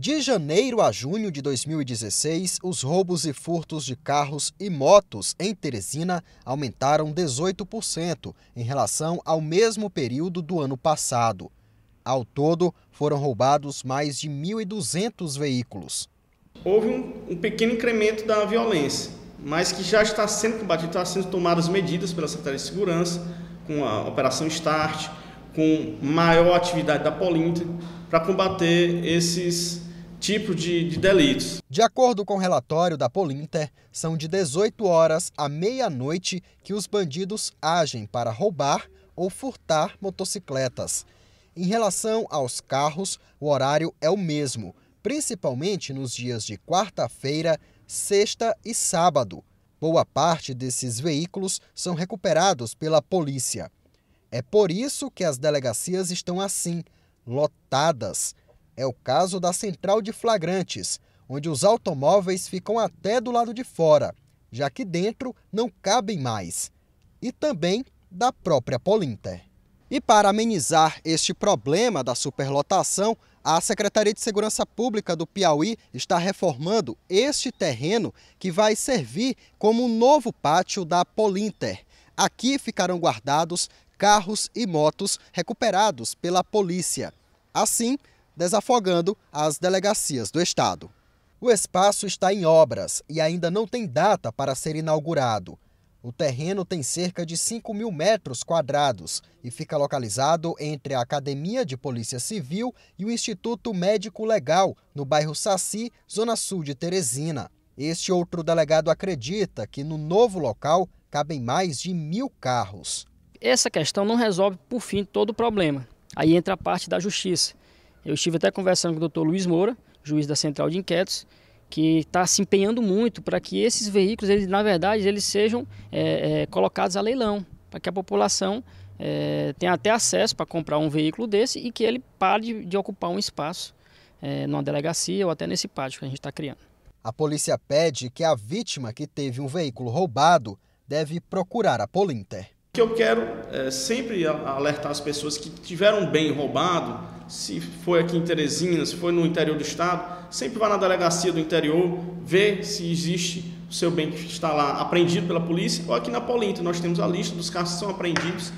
De janeiro a junho de 2016, os roubos e furtos de carros e motos em Teresina aumentaram 18% em relação ao mesmo período do ano passado. Ao todo, foram roubados mais de 1.200 veículos. Houve um, pequeno incremento da violência, mas que já está sendo combatido, está sendo tomadas medidas pela Secretaria de Segurança, com a Operação START, com maior atividade da Polinter para combater esses tipo de, de, delitos. De acordo com o relatório da Polinter, são de 18 horas à meia-noite que os bandidos agem para roubar ou furtar motocicletas. Em relação aos carros, o horário é o mesmo, principalmente nos dias de quarta-feira, sexta e sábado. Boa parte desses veículos são recuperados pela polícia. É por isso que as delegacias estão assim, lotadas. É o caso da central de flagrantes, onde os automóveis ficam até do lado de fora, já que dentro não cabem mais. E também da própria Polinter. E para amenizar este problema da superlotação, a Secretaria de Segurança Pública do Piauí está reformando este terreno que vai servir como um novo pátio da Polinter. Aqui ficarão guardados carros e motos recuperados pela polícia. Assim, desafogando as delegacias do Estado. O espaço está em obras e ainda não tem data para ser inaugurado. O terreno tem cerca de 5 mil metros quadrados e fica localizado entre a Academia de Polícia Civil e o Instituto Médico Legal, no bairro Saci, zona sul de Teresina. Este outro delegado acredita que no novo local cabem mais de mil carros. Essa questão não resolve, por fim, todo o problema. Aí entra a parte da justiça. Eu estive até conversando com o doutor Luiz Moura, juiz da Central de Inquéritos, que está se empenhando muito para que esses veículos, eles, na verdade, eles sejam é, é, colocados a leilão, para que a população é, tenha até acesso para comprar um veículo desse e que ele pare de, de ocupar um espaço é, numa delegacia ou até nesse pátio que a gente está criando. A polícia pede que a vítima que teve um veículo roubado deve procurar a Polinter. O que eu quero é sempre alertar as pessoas que tiveram um bem roubado se foi aqui em Teresina, se foi no interior do estado, sempre vá na delegacia do interior, vê se existe o seu bem que está lá apreendido pela polícia, ou aqui na Polinto, nós temos a lista dos carros que são apreendidos